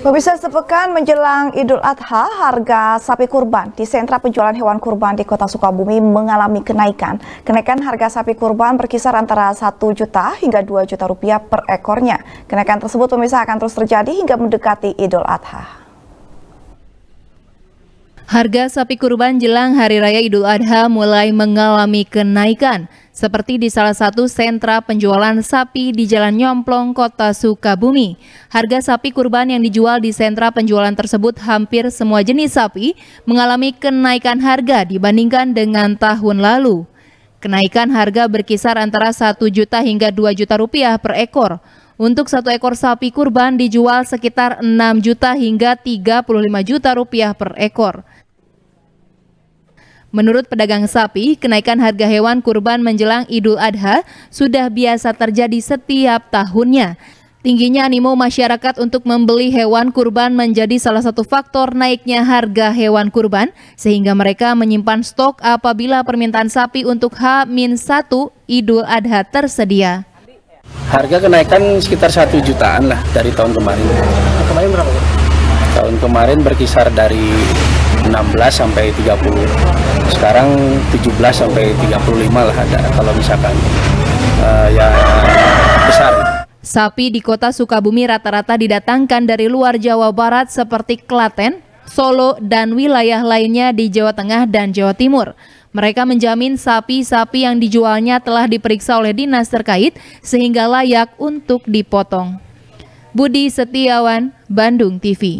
Pemirsa sepekan menjelang Idul Adha, harga sapi kurban di sentra penjualan hewan kurban di kota Sukabumi mengalami kenaikan. Kenaikan harga sapi kurban berkisar antara 1 juta hingga 2 juta rupiah per ekornya. Kenaikan tersebut pemirsa akan terus terjadi hingga mendekati Idul Adha. Harga sapi kurban jelang Hari Raya Idul Adha mulai mengalami kenaikan, seperti di salah satu sentra penjualan sapi di Jalan Nyomplong, Kota Sukabumi. Harga sapi kurban yang dijual di sentra penjualan tersebut hampir semua jenis sapi mengalami kenaikan harga dibandingkan dengan tahun lalu. Kenaikan harga berkisar antara 1 juta hingga 2 juta rupiah per ekor. Untuk satu ekor sapi kurban dijual sekitar 6 juta hingga 35 juta rupiah per ekor. Menurut pedagang sapi, kenaikan harga hewan kurban menjelang Idul Adha sudah biasa terjadi setiap tahunnya. Tingginya animo masyarakat untuk membeli hewan kurban menjadi salah satu faktor naiknya harga hewan kurban, sehingga mereka menyimpan stok apabila permintaan sapi untuk H-1 Idul Adha tersedia. Harga kenaikan sekitar satu jutaan lah dari tahun kemarin. Tahun kemarin berkisar dari 16 sampai 30 sekarang 17 sampai 35 lah ada kalau misalkan uh, ya besar Sapi di kota Sukabumi rata-rata didatangkan dari luar Jawa Barat seperti Klaten, Solo, dan wilayah lainnya di Jawa Tengah dan Jawa Timur. Mereka menjamin sapi-sapi yang dijualnya telah diperiksa oleh dinas terkait sehingga layak untuk dipotong. Budi Setiawan, Bandung TV